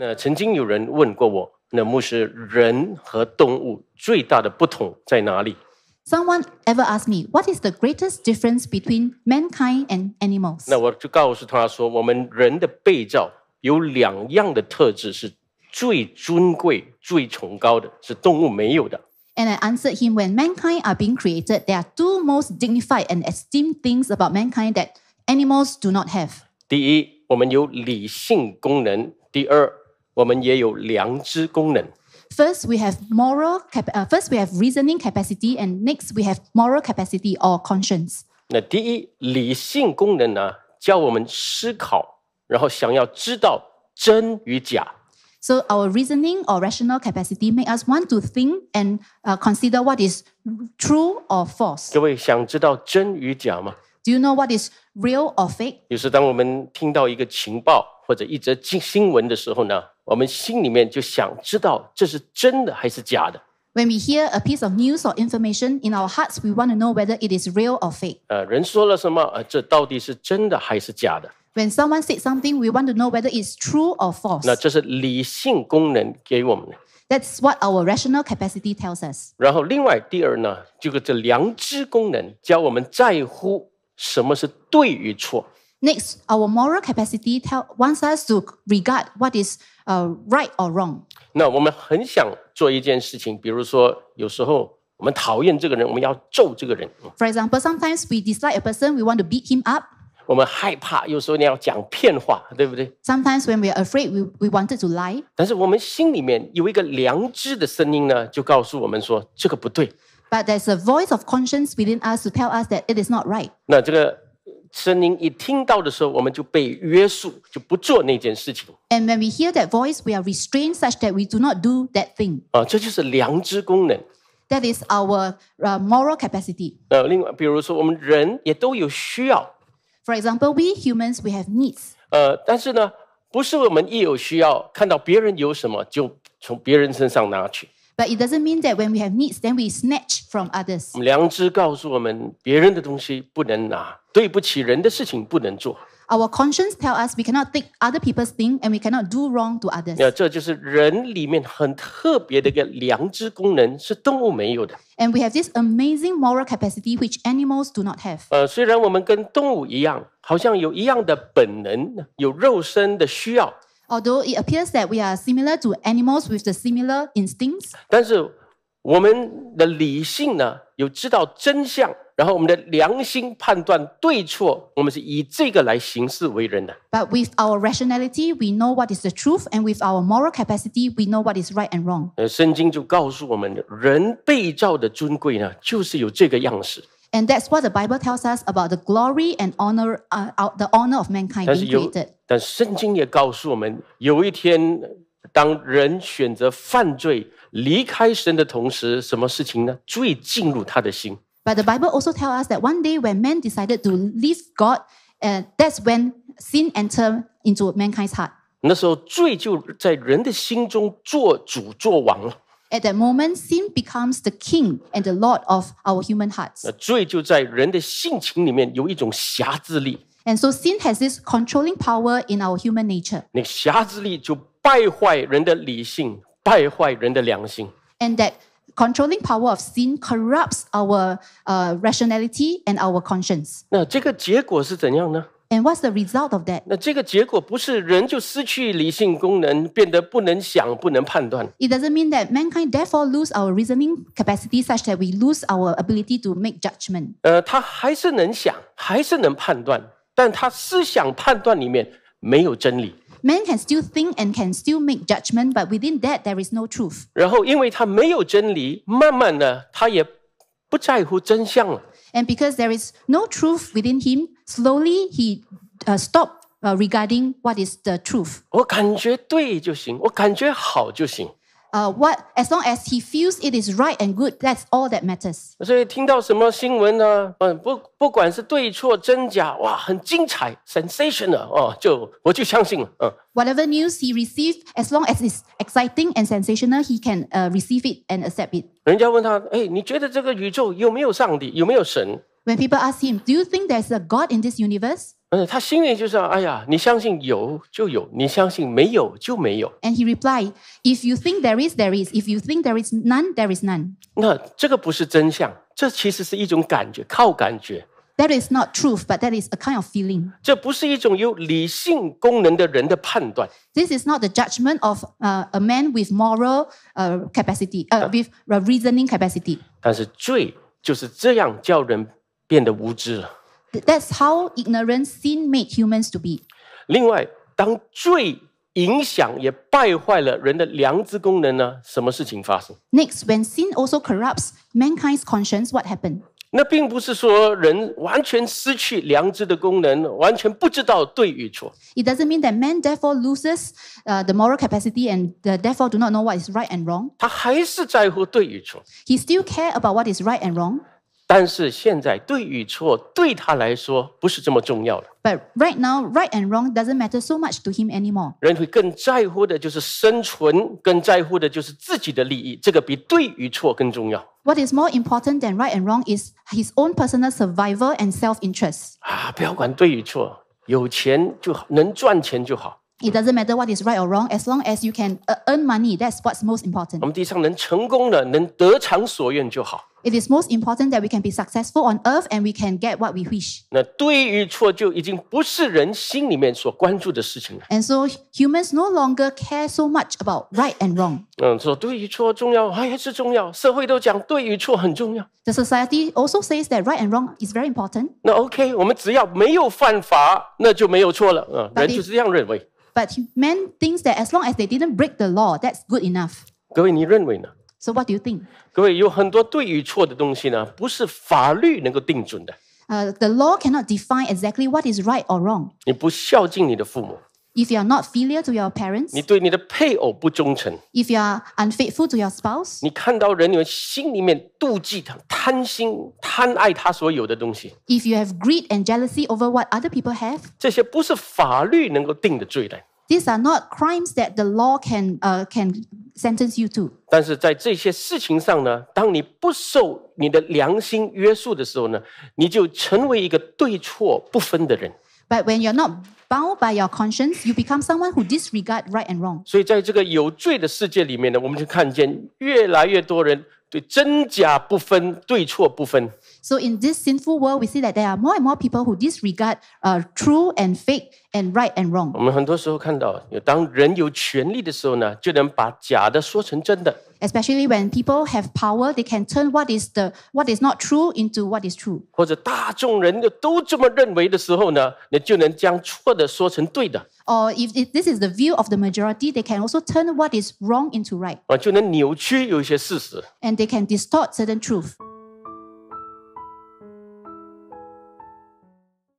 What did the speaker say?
那曾经有人问过我，那牧师，人和动物最大的不同在哪里？Someone ever asked me, what is the greatest difference between mankind and animals? 那我就告诉他说，我们人的被造有两样的特质是最尊贵、最崇高的，是动物没有的。And I answered him, when mankind are being created, there are two most dignified and esteemed things about mankind that animals do not have. 第一，我们有理性功能；第二，我们也有良知功能。First, we have moral cap. 呃，First, we have reasoning capacity, and next we have moral capacity or conscience. 那第一理性功能呢，教我们思考，然后想要知道真与假。So our reasoning or rational capacity make us want to think and consider what is true or false. 各位想知道真与假吗？Do you know what is real or fake？有时当我们听到一个情报或者一则新新闻的时候呢，我们心里面就想知道这是真的还是假的。When we hear a piece of news or information in our hearts, we want to know whether it is real or fake. when someone said something, we want to know whether it's true or false. That's what our rational capacity tells us. 什么是对与错。Next, our moral capacity tell wants us to regard what is uh right or wrong. 那我们很想做一件事情，比如说有时候我们讨厌这个人，我们要揍这个人。For example, sometimes we dislike a person, we want to beat him up. 我们害怕，有时候你要讲骗话，对不对？Sometimes when we are afraid, we we wanted to lie. 但是我们心里面有一个良知的声音呢，就告诉我们说这个不对。but there's a voice of conscience within us to tell us that it is not right. 那这个声音一听到的时候，我们就被约束，就不做那件事情。And when we hear that voice, we are restrained such that we do not do that thing. 啊，这就是良知功能。That is our uh, moral capacity. 呃，另外，比如说，我们人也都有需要。For example, we humans we have needs. 呃，但是呢，不是我们一有需要，看到别人有什么就从别人身上拿去。but it doesn't mean that when we have needs, then we snatch from others. 良知告诉我们，别人的东西不能拿，对不起人的事情不能做。Our conscience tell us we cannot take other people's thing and we cannot do wrong to others. 那这就是人里面很特别的一个良知功能，是动物没有的。And we have this amazing moral capacity which animals do not have. 呃，虽然我们跟动物一样，好像有一样的本能，有肉身的需要。Although it appears that we are similar to animals with the similar instincts，但是我们的理性呢，有知道真相，然后我们的良心判断对错，我们是以这个来行事为人的。but with our rationality, we know what is the truth, and with our moral capacity, we know what is right and wrong. 呃，圣经就告诉我们，人被造的尊贵呢，就是有这个样式。and that's what the Bible tells us about the glory and honor, uh, the honor of mankind 但是 being 有 created.，但圣经也告诉我们，有一天，当人选择犯罪、离开神的同时，什么事情呢？罪进入他的心。But the Bible also tells us that one day when man decided to leave God, uh, that's when sin entered into mankind's heart. 那时候，罪就在人的心中做主做王了。at that moment, sin becomes the king and the lord of our human hearts. 那罪就在人的性情里面有一种辖制力，And so sin has this controlling power in our human nature. 那个辖制力就败坏人的理性，败坏人的良心。And that controlling power of sin corrupts our uh, rationality and our conscience. 那这个结果是怎样呢？and what's the result of that？那这个结果不是人就失去理性功能，变得不能想、不能判断。It doesn't mean that mankind therefore lose our reasoning capacity, such that we lose our ability to make judgment。呃，他还是能想，还是能判断，但他思想判断里面没有真理。Man can still think and can still make judgment, but within that there is no truth。然后，因为他没有真理，慢慢的他也不在乎真相了。And because there is no truth within him, Slowly he uh, stopped uh, regarding what is the truth. 我感觉对就行，我感觉好就行。Uh, what as long as he feels it is right and good, that's all that matters. 所以听到什么新闻呢？嗯，不，不管是对错真假，哇，很精彩，sensational Whatever news he received, as long as it's exciting and sensational, he can uh, receive it and accept it. 人家问他，哎，你觉得这个宇宙有没有上帝？有没有神？when people ask him, "Do you think there's a God in this universe?" 但是他心里就是哎呀，你相信有就有，你相信没有就没有。And he replied, "If you think there is, there is. If you think there is none, there is none." 那这个不是真相，这其实是一种感觉，靠感觉。That is not truth, but that is a kind of feeling. 这不是一种有理性功能的人的判断。This is not the judgment of uh, a man with moral uh, capacity, uh, with reasoning capacity. 但是罪就是这样叫人变得无知了。That's how ignorant sin made humans to be. when sin also corrupts mankind's conscience, what happened? 那并不是说人完全失去良知的功能，完全不知道对与错。It doesn't mean that man therefore loses uh, the moral capacity and uh, therefore do not know what is right and wrong. 他还是在乎对与错，He still care about what is right and wrong. 但是现在对与错对他来说不是这么重要了。But right now, right and wrong doesn't matter so much to him anymore. 人会更在乎的就是生存，更在乎的就是自己的利益，这个比对与错更重要。What is more important than right and wrong is his own personal survival and self-interest. 啊，不要管对与错，有钱就好，能赚钱就好。It doesn't matter what is right or wrong, as long as you can uh, earn money, that's what's most important. 我们地上能成功的，能得偿所愿就好。it is most important that we can be successful on earth and we can get what we wish. And so humans no longer care so much about right and wrong. the society also says that right and wrong is very important. 那 but men think that as long as they didn't break the law, that's good enough. 各位，你认为呢？so what do you think? the law cannot define exactly what is right or wrong. If you are not filial to your parents, If you are unfaithful to your spouse, If you have greed and jealousy over what other people have, These are not crimes that the law can uh, can sentence to you。但是，在这些事情上呢，当你不受你的良心约束的时候呢，你就成为一个对错不分的人。But when you're not bound by your conscience, you become someone who disregard right and wrong. 所以，在这个有罪的世界里面呢，我们就看见越来越多人对真假不分、对错不分。So in this sinful world, we see that there are more and more people who disregard uh, true and fake and right and wrong. Especially when people have power, they can turn what is the what is not true into what is true. Or if this is the view of the majority, they can also turn what is wrong into right. And they can distort certain truth.